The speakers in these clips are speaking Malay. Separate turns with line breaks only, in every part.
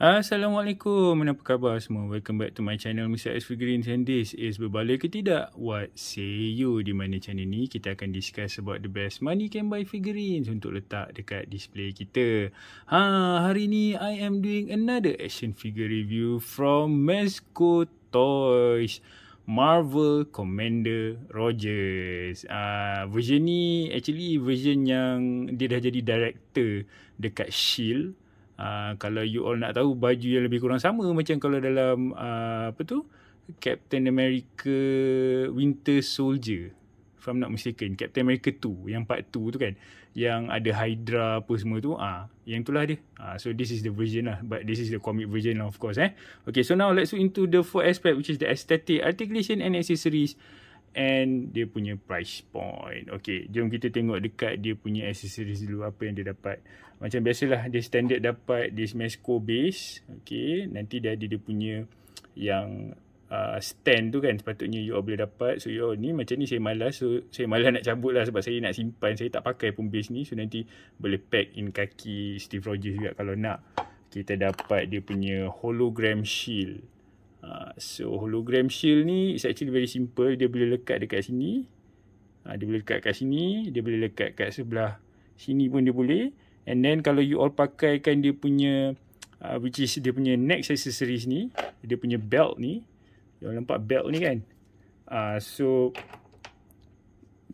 Assalamualaikum, apa khabar semua? Welcome back to my channel Mr. S Figurines and this is Berbaloi ke tidak? What say you? Di mana channel ni kita akan discuss about the best money can buy figurines untuk letak dekat display kita. Ha, hari ni I am doing another action figure review from Mesco Toys. Marvel Commander Rogers. Ah, uh, version ni actually version yang dia dah jadi director dekat Shield. Ah, kalau you all nak tahu baju yang lebih kurang sama macam kalau dalam uh, apa tu Captain America Winter Soldier if I'm not mistaken Captain America 2 yang part 2 tu kan yang ada Hydra apa semua tu ah uh, yang itulah dia uh, so this is the version lah but this is the comic version lah of course eh okay so now let's look into the four aspect which is the aesthetic articulation and accessories and dia punya price point. Okay, jom kita tengok dekat dia punya accessories dulu apa yang dia dapat. Macam biasalah dia standard dapat dia Mesco base. Okay, nanti dia ada dia punya yang uh, stand tu kan sepatutnya you all boleh dapat. So you all ni macam ni saya malas. So saya malas nak cabut lah sebab saya nak simpan. Saya tak pakai pun base ni. So nanti boleh pack in kaki Steve Rogers juga kalau nak. Kita dapat dia punya hologram shield. Ha, so hologram shield ni is actually very simple. Dia boleh lekat dekat sini. Ha, dia boleh lekat kat sini. Dia boleh lekat kat sebelah sini pun dia boleh. And then kalau you all pakai kan dia punya ha, which is dia punya next accessories ni. Dia punya belt ni. You all nampak belt ni kan? Uh, so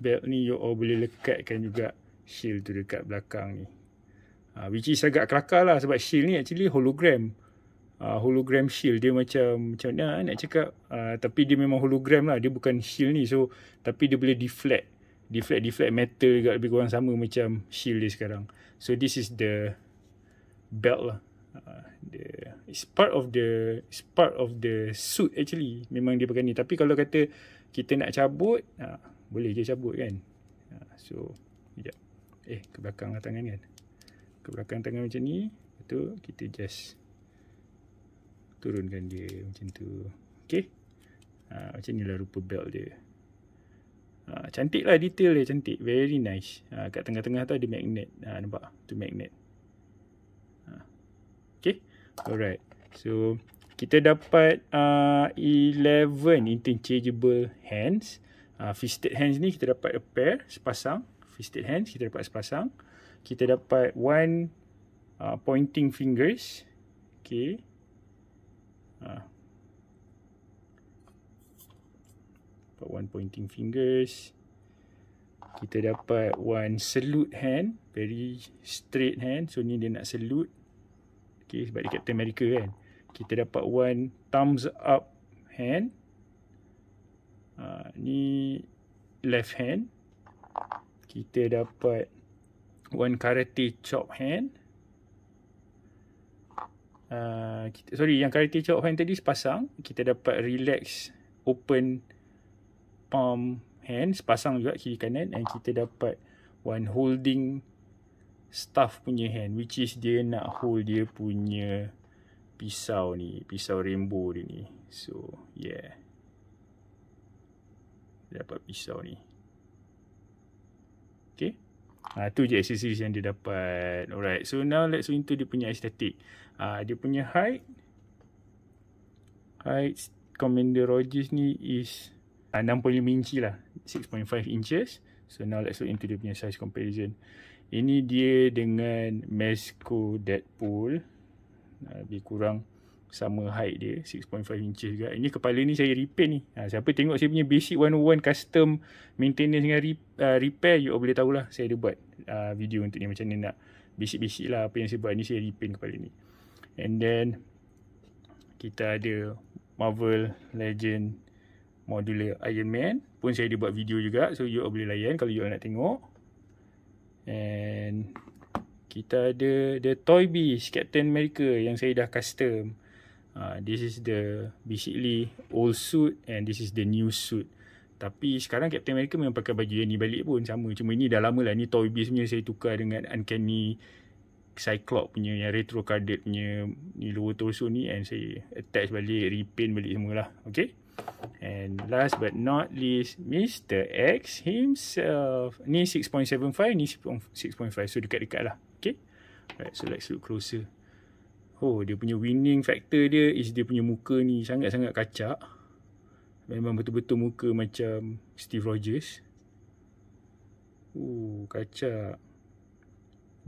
belt ni you all boleh lekatkan juga shield tu dekat belakang ni. which is agak kelakar lah sebab shield ni actually Hologram uh, hologram shield dia macam macam mana ah, nak cakap uh, tapi dia memang hologram lah dia bukan shield ni so tapi dia boleh deflect deflect deflect metal juga lebih kurang sama macam shield dia sekarang so this is the belt lah uh, the, it's part of the it's part of the suit actually memang dia pakai ni tapi kalau kata kita nak cabut uh, boleh je cabut kan uh, so sekejap eh ke belakang lah tangan kan ke belakang tangan macam ni itu kita just turunkan dia macam tu okey ha, macam inilah rupa belt dia ha, cantik lah detail dia cantik very nice ha, kat tengah-tengah tu ada magnet ha, nampak tu magnet ha. okey alright so kita dapat uh, 11 interchangeable hands uh, fisted hands ni kita dapat a pair sepasang fisted hands kita dapat sepasang kita dapat one uh, pointing fingers okay? Uh, dapat one pointing fingers. Kita dapat one salute hand. Very straight hand. So ni dia nak salute. Okay, sebab dia Captain America kan. Kita dapat one thumbs up hand. Uh, ni left hand. Kita dapat one karate chop hand. Uh, kita, sorry yang karate chop hand tadi sepasang kita dapat relax open palm hand sepasang juga kiri kanan and kita dapat one holding staff punya hand which is dia nak hold dia punya pisau ni pisau rainbow dia ni so yeah dapat pisau ni Ha, tu je accessories yang dia dapat. Alright. So now let's go into dia punya aesthetic. Ha, dia punya height. Height Commander Rogers ni is ah, uh, 65 inci lah. 6.5 inches. So now let's go into dia punya size comparison. Ini dia dengan Mesco Deadpool. Lebih kurang sama height dia 6.5 inches juga ini kepala ni saya repair ni ha, siapa tengok saya punya basic 101 custom maintenance dengan uh, repair you all boleh tahulah saya ada buat uh, video untuk ni macam ni nak basic-basic lah apa yang saya buat ni saya repair kepala ni and then kita ada Marvel Legend modular Iron Man pun saya ada buat video juga so you boleh layan kalau you nak tengok and kita ada the Toy Beast Captain America yang saya dah custom Ah, this is the basically old suit and this is the new suit. Tapi sekarang Captain America memang pakai baju yang ni balik pun sama. Cuma ni dah lama lah. Ni Toy Biz punya saya tukar dengan Uncanny Cyclops punya yang retro carded punya ni lower torso ni and saya attach balik, repaint balik semualah. Okay. And last but not least, Mr. X himself. Ni 6.75, ni 6.5. So dekat-dekat lah. Okay. Alright, so let's look closer. Oh dia punya winning factor dia Is dia punya muka ni sangat-sangat kacak Memang betul-betul muka macam Steve Rogers Oh kacak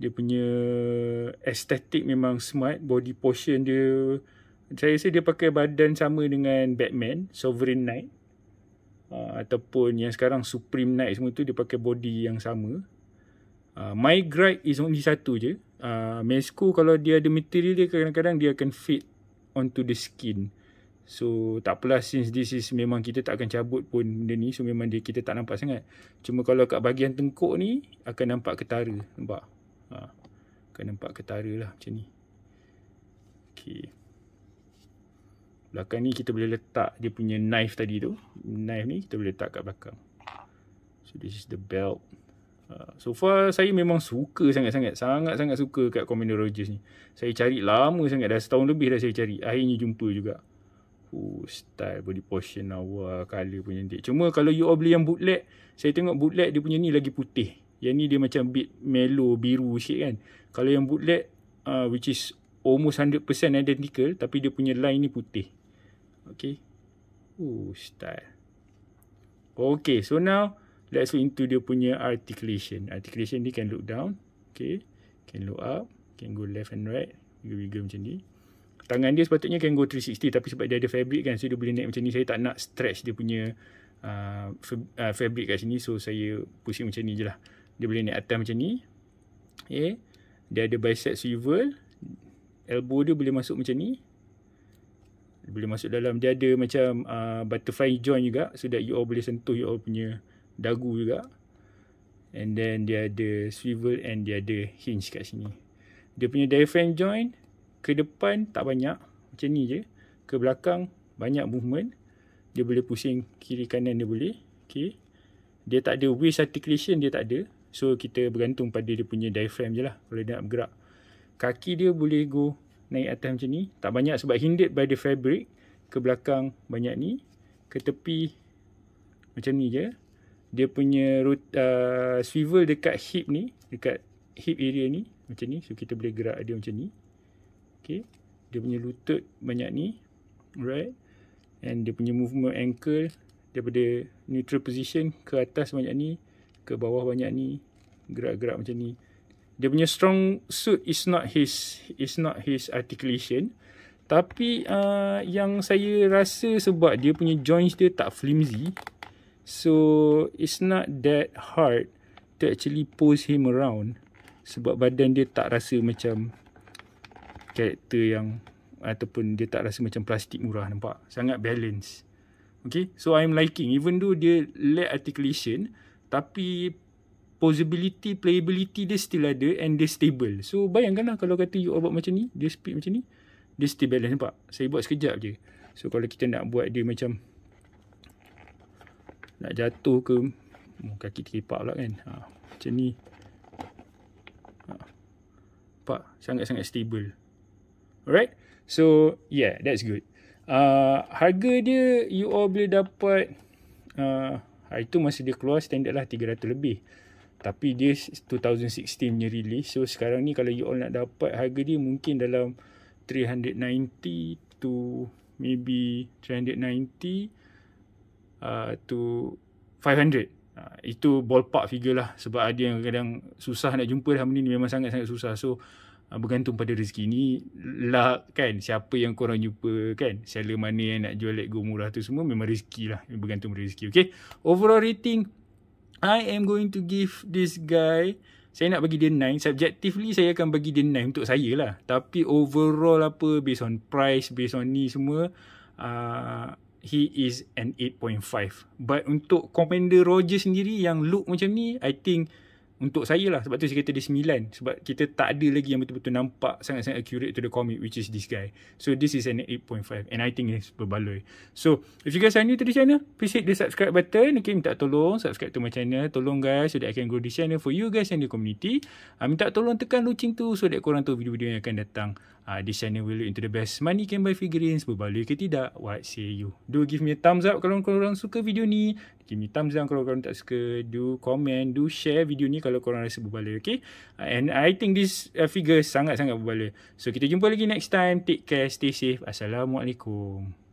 Dia punya estetik memang smart Body portion dia Saya rasa dia pakai badan sama dengan Batman Sovereign Knight uh, Ataupun yang sekarang Supreme Knight semua tu Dia pakai body yang sama uh, My gripe is only satu je Ah, mesku kalau dia ada material dia kadang-kadang dia akan fit onto the skin so tak apalah since this is memang kita tak akan cabut pun benda ni so memang dia kita tak nampak sangat cuma kalau kat bahagian tengkuk ni akan nampak ketara nampak ha, akan nampak ketara lah macam ni Okay. belakang ni kita boleh letak dia punya knife tadi tu knife ni kita boleh letak kat belakang so this is the belt Ah, so far saya memang suka sangat-sangat Sangat-sangat suka kat Commander Rogers ni Saya cari lama sangat Dah setahun lebih dah saya cari Akhirnya jumpa juga Oh style body portion awal Color pun cantik Cuma kalau you all beli yang bootleg Saya tengok bootleg dia punya ni lagi putih Yang ni dia macam bit melo biru sikit kan Kalau yang bootleg uh, Which is almost 100% identical Tapi dia punya line ni putih Okay Oh style Okay so now let's go into dia punya articulation. Articulation ni can look down. Okay. Can look up. Can go left and right. Wiggle-wiggle macam ni. Tangan dia sepatutnya can go 360 tapi sebab dia ada fabric kan. So dia boleh naik macam ni. Saya tak nak stretch dia punya uh, uh fabric kat sini. So saya pusing macam ni je lah. Dia boleh naik atas macam ni. Okay. Dia ada bicep swivel. Elbow dia boleh masuk macam ni. Dia boleh masuk dalam. Dia ada macam uh, butterfly joint juga. So that you all boleh sentuh you all punya dagu juga and then dia ada swivel and dia ada hinge kat sini dia punya diaphragm joint ke depan tak banyak macam ni je ke belakang banyak movement dia boleh pusing kiri kanan dia boleh okay. dia tak ada waist articulation dia tak ada so kita bergantung pada dia punya diaphragm je lah kalau dia nak bergerak kaki dia boleh go naik atas macam ni tak banyak sebab hindered by the fabric ke belakang banyak ni ke tepi macam ni je dia punya root, uh, swivel dekat hip ni, dekat hip area ni, macam ni. So, kita boleh gerak dia macam ni. Okay. Dia punya lutut banyak ni. Alright. And dia punya movement ankle, daripada neutral position ke atas banyak ni, ke bawah banyak ni, gerak-gerak macam ni. Dia punya strong suit is not his is not his articulation. Tapi uh, yang saya rasa sebab dia punya joints dia tak flimsy. So it's not that hard to actually pose him around sebab badan dia tak rasa macam karakter yang ataupun dia tak rasa macam plastik murah nampak. Sangat balance. Okay, so I'm liking. Even though dia lack articulation, tapi posability, playability dia still ada and dia stable. So bayangkanlah kalau kata you all macam ni, dia speed macam ni, dia still balance nampak. Saya buat sekejap je. So kalau kita nak buat dia macam nak jatuh ke oh, kaki terkepak pula kan ha, macam ni ha, sangat-sangat stable alright so yeah that's good uh, harga dia you all boleh dapat uh, itu tu masa dia keluar standard lah 300 lebih tapi dia 2016 punya release so sekarang ni kalau you all nak dapat harga dia mungkin dalam 390 to maybe 390 Uh, to 500 uh, itu ballpark figure lah sebab ada yang kadang susah nak jumpa dah ni memang sangat-sangat susah so uh, bergantung pada rezeki ni lah kan siapa yang korang jumpa kan seller mana yang nak jual let go murah tu semua memang rezeki lah bergantung pada rezeki okay overall rating I am going to give this guy saya nak bagi dia 9 Subjectively saya akan bagi dia 9 Untuk saya lah Tapi overall apa Based on price Based on ni semua uh, he is an 8.5. But untuk Commander Roger sendiri yang look macam ni, I think untuk saya lah. Sebab tu saya kata dia 9. Sebab kita tak ada lagi yang betul-betul nampak sangat-sangat accurate to the comic which is this guy. So this is an 8.5 and I think it's berbaloi. So if you guys are new to the channel, please hit the subscribe button. Okay, minta tolong subscribe to my channel. Tolong guys so that I can grow this channel for you guys and the community. Uh, minta tolong tekan loceng tu so that korang tahu video-video yang akan datang uh, this channel will look into the best money can buy figurines berbaloi ke tidak what say you do give me a thumbs up kalau korang suka video ni give me thumbs up kalau korang tak suka do comment do share video ni kalau korang rasa berbaloi okay uh, and I think this uh, figure sangat-sangat berbaloi so kita jumpa lagi next time take care stay safe assalamualaikum